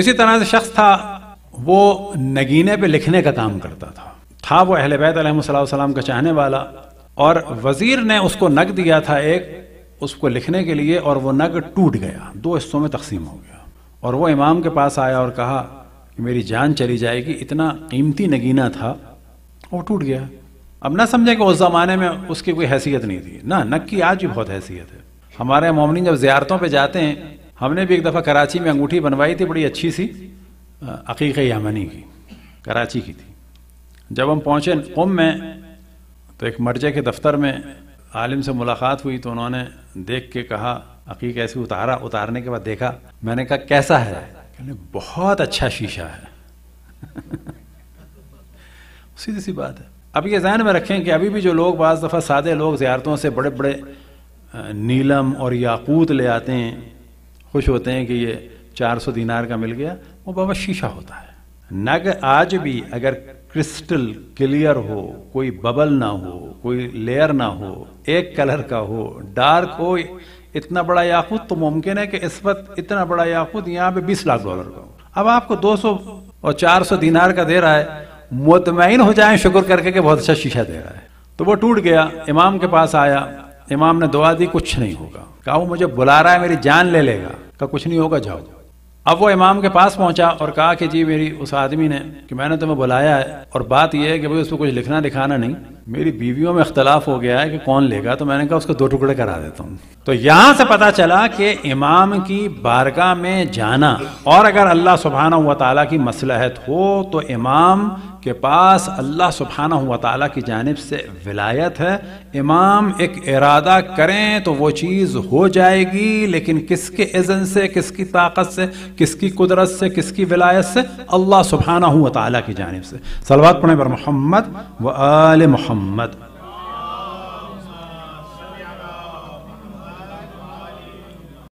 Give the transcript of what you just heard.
इसी तरह से शख्स था वो नगीने पे लिखने का काम करता था था वो अहल बैतम का चाहने वाला और वजीर ने उसको नग दिया था एक उसको लिखने के लिए और वो नग टूट गया दो हिस्सों में तकसीम हो गया और वो इमाम के पास आया और कहा कि मेरी जान चली जाएगी इतना कीमती नगीना था वो टूट गया अब ना समझे कि उस ज़माने में उसकी कोई हैसियत नहीं थी ना नग की आज भी बहुत हैसियत है हमारे मोमिन जब जियारतों पर जाते हैं हमने भी एक दफ़ा कराची में अंगूठी बनवाई थी बड़ी अच्छी सी अकीक यामनी की कराची की थी जब हम पहुँचे कुम में तो एक मर्जे के दफ्तर में आलिम से मुलाकात हुई तो उन्होंने देख के कहा अकीक ऐसे उतारा उतारने के बाद देखा मैंने कहा कैसा है कहने बहुत अच्छा शीशा है सीधी सी बात है अब ये जहन में रखें कि अभी भी जो लोग बज़ दफ़ा सादे लोग ज़्यारतों से बड़े बड़े नीलम और याकूत ले आते हैं खुश होते हैं कि ये 400 दिनार का मिल गया वो बाबा शीशा होता है नग आज भी अगर क्रिस्टल क्लियर हो कोई बबल ना हो कोई लेयर ना हो एक कलर का हो डार्क हो इतना बड़ा याकूत तो मुमकिन है कि इस वक्त इतना बड़ा याकूत यहाँ पे 20 लाख डॉलर का अब आपको 200 और 400 दिनार का दे रहा है मुतमिन हो जाए शुक्र करके कि बहुत अच्छा शीशा दे रहा है तो वो टूट गया इमाम के पास आया इमाम ने दुआ दी कुछ नहीं होगा कहा वो मुझे बुला रहा है मेरी जान ले लेगा तो कुछ नहीं होगा जाओ अब वो इमाम के पास पहुंचा और कहा कि जी मेरी उस आदमी ने कि मैंने तुम्हें बुलाया है और बात यह है कि भाई उसको कुछ लिखना दिखाना नहीं मेरी बीवियों में अख्तलाफ हो गया है कि कौन लेगा तो मैंने कहा उसको दो टुकड़े करा देता हूँ तो यहाँ से पता चला कि इमाम की बारगाह में जाना और अगर अल्लाह सुबहाना हुआ तला की मसलहत हो तो इमाम के पास अल्लाह सुबहाना हुआ ताली की जानब से विलायत है इमाम एक इरादा करें तो वो चीज़ हो जाएगी लेकिन किसके एजन से किसकी ताकत से किसकी कुदरत से किसकी विलायत से अल्लाह सुबहाना हुआ ताली की जानब से सलवा पढ़े पर मोहम्मद व आल मोहम्मद